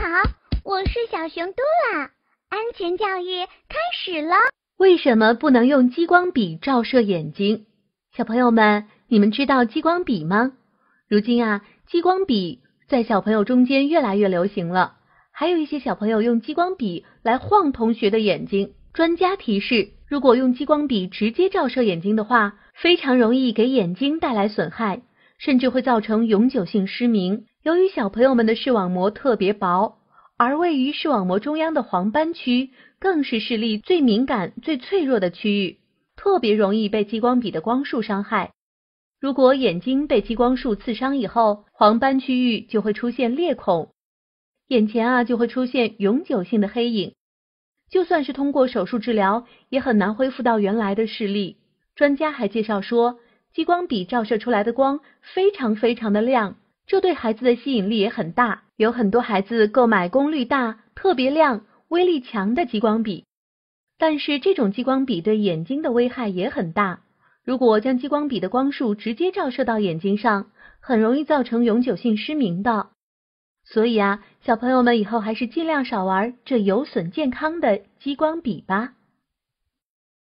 好，我是小熊嘟啦。安全教育开始了。为什么不能用激光笔照射眼睛？小朋友们，你们知道激光笔吗？如今啊，激光笔在小朋友中间越来越流行了。还有一些小朋友用激光笔来晃同学的眼睛。专家提示：如果用激光笔直接照射眼睛的话，非常容易给眼睛带来损害。甚至会造成永久性失明。由于小朋友们的视网膜特别薄，而位于视网膜中央的黄斑区更是视力最敏感、最脆弱的区域，特别容易被激光笔的光束伤害。如果眼睛被激光束刺伤以后，黄斑区域就会出现裂孔，眼前啊就会出现永久性的黑影。就算是通过手术治疗，也很难恢复到原来的视力。专家还介绍说。激光笔照射出来的光非常非常的亮，这对孩子的吸引力也很大。有很多孩子购买功率大、特别亮、威力强的激光笔，但是这种激光笔对眼睛的危害也很大。如果将激光笔的光束直接照射到眼睛上，很容易造成永久性失明的。所以啊，小朋友们以后还是尽量少玩这有损健康的激光笔吧。